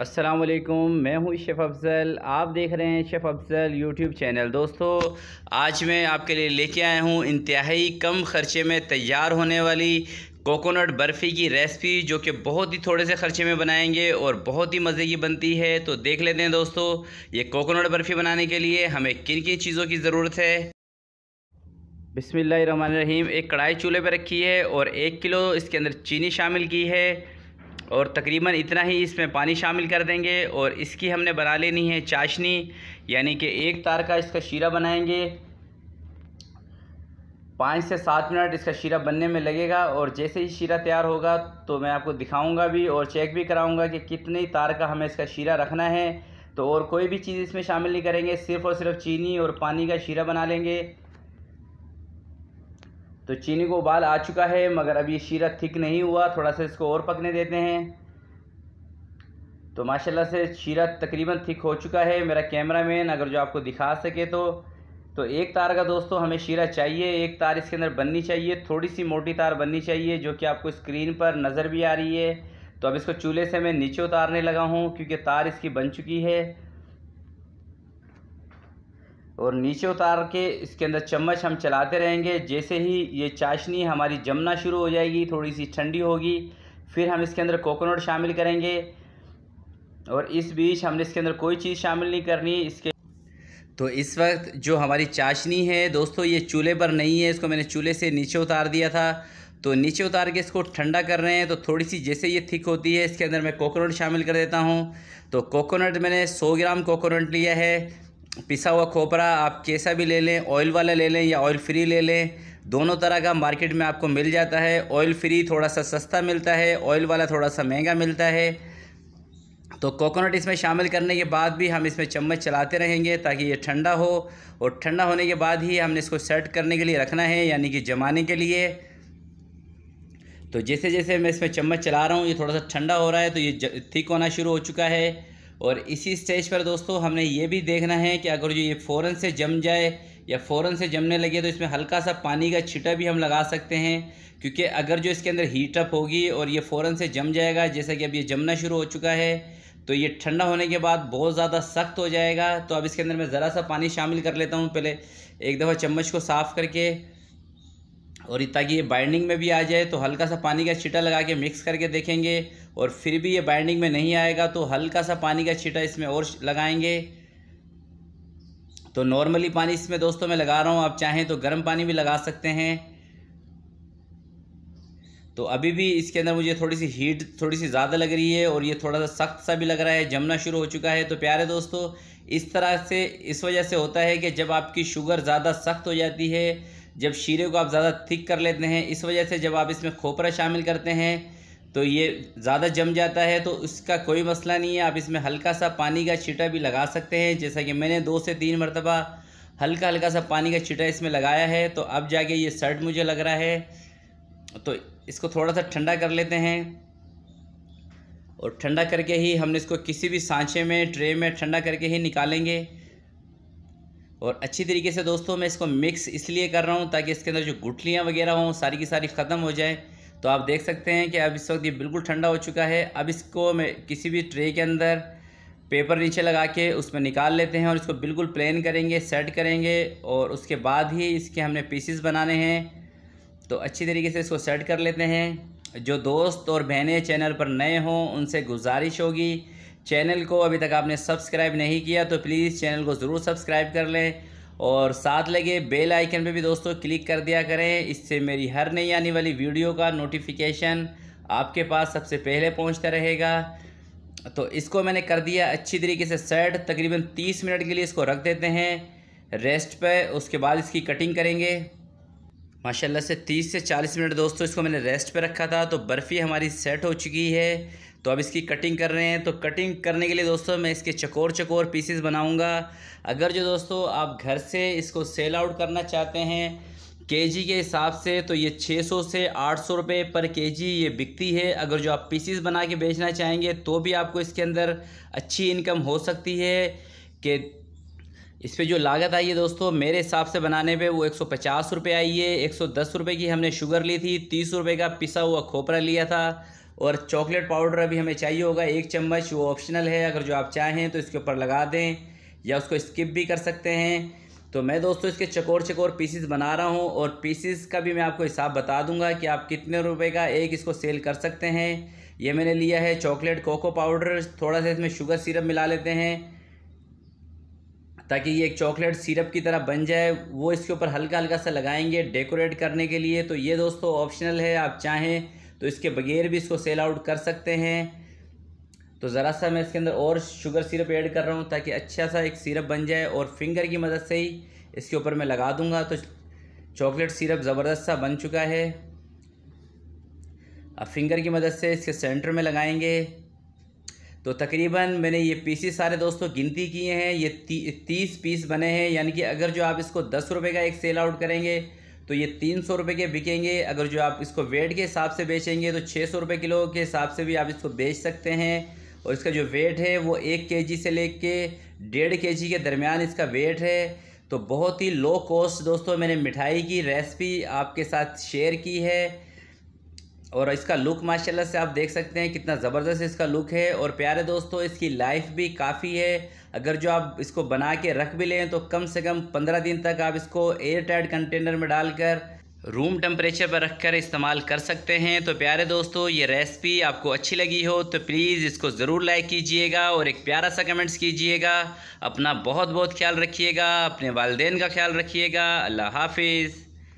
असलम मैं हूं शेफ़ अफज़ल आप देख रहे हैं शेफ़ अफज़ल यूट्यूब चैनल दोस्तों आज मैं आपके लिए लेके आया हूं इंतहाई कम ख़र्चे में तैयार होने वाली कोकोनट बर्फ़ी की रेसिपी जो कि बहुत ही थोड़े से ख़र्चे में बनाएंगे और बहुत ही मज़े की बनती है तो देख लेते हैं दोस्तों ये कोकोनट बर्फ़ी बनाने के लिए हमें किन किन चीज़ों की ज़रूरत है बिसमीम एक कढ़ाई चूल्हे पर रखी है और एक किलो इसके अंदर चीनी शामिल की है और तकरीबन इतना ही इसमें पानी शामिल कर देंगे और इसकी हमने बना लेनी है चाशनी यानी कि एक तार का इसका शीरा बनाएंगे पाँच से सात मिनट इसका शीरा बनने में लगेगा और जैसे ही शीरा तैयार होगा तो मैं आपको दिखाऊंगा भी और चेक भी कराऊंगा कि कितने तार का हमें इसका शीरा रखना है तो और कोई भी चीज़ इसमें शामिल नहीं करेंगे सिर्फ़ और सिर्फ चीनी और पानी का शीरा बना लेंगे तो चीनी को उबाल आ चुका है मगर अभी शीरा थिक नहीं हुआ थोड़ा सा इसको और पकने देते हैं तो माशाल्लाह से शीरा तकरीबन थिक हो चुका है मेरा कैमरा मैन अगर जो आपको दिखा सके तो तो एक तार का दोस्तों हमें शीरा चाहिए एक तार इसके अंदर बननी चाहिए थोड़ी सी मोटी तार बननी चाहिए जो कि आपको स्क्रीन पर नज़र भी आ रही है तो अब इसको चूल्हे से मैं नीचे उतारने लगा हूँ क्योंकि तार इसकी बन चुकी है और नीचे उतार के इसके अंदर चम्मच हम चलाते रहेंगे जैसे ही ये चाशनी हमारी जमना शुरू हो जाएगी थोड़ी सी ठंडी होगी फिर हम इसके अंदर कोकोनट शामिल करेंगे और इस बीच हमने इसके अंदर कोई चीज़ शामिल नहीं करनी इसके तो इस वक्त जो हमारी चाशनी है दोस्तों ये चूल्हे पर नहीं है इसको मैंने चूल्हे से नीचे उतार दिया था तो नीचे उतार के इसको ठंडा कर रहे हैं तो थोड़ी सी जैसे ये थिक होती है इसके अंदर मैं कोकोनट शामिल कर देता हूँ तो कोकोनट मैंने 100 ग्राम कोकोनट लिया है पिसा हुआ खोपरा आप कैसा भी ले लें ऑयल वाला ले लें या ऑयल फ्री ले लें दोनों तरह का मार्केट में आपको मिल जाता है ऑयल फ्री थोड़ा सा सस्ता मिलता है ऑयल वाला थोड़ा सा महंगा मिलता है तो कोकोनट इसमें शामिल करने के बाद भी हम इसमें चम्मच चलाते रहेंगे ताकि ये ठंडा हो और ठंडा होने के बाद ही हमने इसको सेट करने के लिए रखना है यानी कि जमाने के लिए तो जैसे जैसे मैं इसमें चम्मच चला रहा हूँ ये थोड़ा सा ठंडा हो रहा है तो ये थिक होना शुरू हो चुका है और इसी स्टेज पर दोस्तों हमने ये भी देखना है कि अगर जो ये फ़ौरन से जम जाए या फ़ौरन से जमने लगे तो इसमें हल्का सा पानी का छिटा भी हम लगा सकते हैं क्योंकि अगर जो इसके अंदर हीटअप होगी और ये फ़ौरन से जम जाएगा जैसा कि अब ये जमना शुरू हो चुका है तो ये ठंडा होने के बाद बहुत ज़्यादा सख्त हो जाएगा तो अब इसके अंदर मैं ज़रा सा पानी शामिल कर लेता हूँ पहले एक दफ़ा चम्मच को साफ़ करके और ताकि ये बाइंडिंग में भी आ जाए तो हल्का सा पानी का छीटा लगा के मिक्स करके देखेंगे और फिर भी ये बाइंडिंग में नहीं आएगा तो हल्का सा पानी का छीटा इसमें और लगाएंगे तो नॉर्मली पानी इसमें दोस्तों मैं लगा रहा हूँ आप चाहें तो गर्म पानी भी लगा सकते हैं तो अभी भी इसके अंदर मुझे थोड़ी सी हीट थोड़ी सी ज़्यादा लग रही है और ये थोड़ा सा सख्त सा भी लग रहा है जमना शुरू हो चुका है तो प्यारे दोस्तों इस तरह से इस वजह से होता है कि जब आपकी शुगर ज़्यादा सख्त हो जाती है जब शीरे को आप ज़्यादा थिक कर लेते हैं इस वजह से जब आप इसमें खोपरा शामिल करते हैं तो ये ज़्यादा जम जाता है तो उसका कोई मसला नहीं है आप इसमें हल्का सा पानी का छीटा भी लगा सकते हैं जैसा कि मैंने दो से तीन मरतबा हल्का हल्का सा पानी का छीटा इसमें लगाया है तो अब जाके ये शर्ट मुझे लग रहा है तो इसको थोड़ा सा ठंडा कर लेते हैं और ठंडा करके ही हमने इसको किसी भी सांचे में ट्रे में ठंडा करके ही निकालेंगे और अच्छी तरीके से दोस्तों मैं इसको मिक्स इसलिए कर रहा हूँ ताकि इसके अंदर जो गुठलियाँ वगैरह हों सारी की सारी ख़त्म हो जाए तो आप देख सकते हैं कि अब इस वक्त ये बिल्कुल ठंडा हो चुका है अब इसको मैं किसी भी ट्रे के अंदर पेपर नीचे लगा के उसमें निकाल लेते हैं और इसको बिल्कुल प्लेन करेंगे सेट करेंगे और उसके बाद ही इसके हमने पीसीस बनाने हैं तो अच्छी तरीके से इसको सेट कर लेते हैं जो दोस्त और बहनें चैनल पर नए हों उनसे गुजारिश होगी चैनल को अभी तक आपने सब्सक्राइब नहीं किया तो प्लीज़ चैनल को ज़रूर सब्सक्राइब कर लें और साथ लगे बेल आइकन पे भी दोस्तों क्लिक कर दिया करें इससे मेरी हर नई आने वाली वीडियो का नोटिफिकेशन आपके पास सबसे पहले पहुंचता रहेगा तो इसको मैंने कर दिया अच्छी तरीके से सेट तकरीबन तीस मिनट के लिए इसको रख देते हैं रेस्ट पे उसके बाद इसकी कटिंग करेंगे माशाल्लाह से तीस से चालीस मिनट दोस्तों इसको मैंने रेस्ट पर रखा था तो बर्फ़ी हमारी सेट हो चुकी है तो अब इसकी कटिंग कर रहे हैं तो कटिंग करने के लिए दोस्तों मैं इसके चकोर चकोर पीसेस बनाऊंगा अगर जो दोस्तों आप घर से इसको सेल आउट करना चाहते हैं केजी के हिसाब से तो ये 600 से 800 रुपए पर केजी ये बिकती है अगर जो आप पीसीस बना के बेचना चाहेंगे तो भी आपको इसके अंदर अच्छी इनकम हो सकती है कि इस पर जो लागत आई है दोस्तों मेरे हिसाब से बनाने पे वो एक सौ पचास रुपये आई है एक सौ दस रुपये की हमने शुगर ली थी तीस रुपये का पिसा हुआ खोपरा लिया था और चॉकलेट पाउडर अभी हमें चाहिए होगा एक चम्मच वो ऑप्शनल है अगर जो आप चाहें तो इसके ऊपर लगा दें या उसको स्किप भी कर सकते हैं तो मैं दोस्तों इसके चकोर चकोर पीसीस बना रहा हूँ और पीसीस का भी मैं आपको हिसाब बता दूंगा कि आप कितने रुपए का एक इसको सेल कर सकते हैं ये मैंने लिया है चॉकलेट कोको पाउडर थोड़ा सा इसमें शुगर सिरप मिला लेते हैं ताकि ये एक चॉकलेट सिरप की तरह बन जाए वो इसके ऊपर हल्का हल्का सा लगाएंगे डेकोरेट करने के लिए तो ये दोस्तों ऑप्शनल है आप चाहें तो इसके बगैर भी इसको सेल आउट कर सकते हैं तो ज़रा सा मैं इसके अंदर और शुगर सिरप ऐड कर रहा हूँ ताकि अच्छा सा एक सिरप बन जाए और फिंगर की मदद से ही इसके ऊपर मैं लगा दूँगा तो चॉकलेट सिरप ज़बरदस्त सा बन चुका है अब फिंगर की मदद से इसके सेंटर में लगाएंगे तो तकरीबन मैंने ये पीसीस सारे दोस्तों गिनती किए हैं ये ती, तीस पीस बने हैं यानी कि अगर जो आप इसको दस रुपये का एक सेल आउट करेंगे तो ये तीन सौ रुपये के बिकेंगे अगर जो आप इसको वेट के हिसाब से बेचेंगे तो छः सौ रुपये किलो के हिसाब से भी आप इसको बेच सकते हैं और इसका जो वेट है वो एक के जी से ले कर डेढ़ के जी के दरमियान इसका वेट है तो बहुत ही लो कॉस्ट दोस्तों मैंने मिठाई की रेसिपी आपके साथ शेयर की है और इसका लुक माशाल्लाह से आप देख सकते हैं कितना ज़बरदस्त इसका लुक है और प्यारे दोस्तों इसकी लाइफ भी काफ़ी है अगर जो आप इसको बना के रख भी लें तो कम से कम पंद्रह दिन तक आप इसको एयर टाइट कंटेनर में डालकर रूम टेम्परेचर पर रखकर इस्तेमाल कर सकते हैं तो प्यारे दोस्तों ये रेसिपी आपको अच्छी लगी हो तो प्लीज़ इसको ज़रूर लाइक कीजिएगा और एक प्यारा सा कमेंट्स कीजिएगा अपना बहुत बहुत ख्याल रखिएगा अपने वालदेन का ख्याल रखिएगा अल्लाह हाफिज़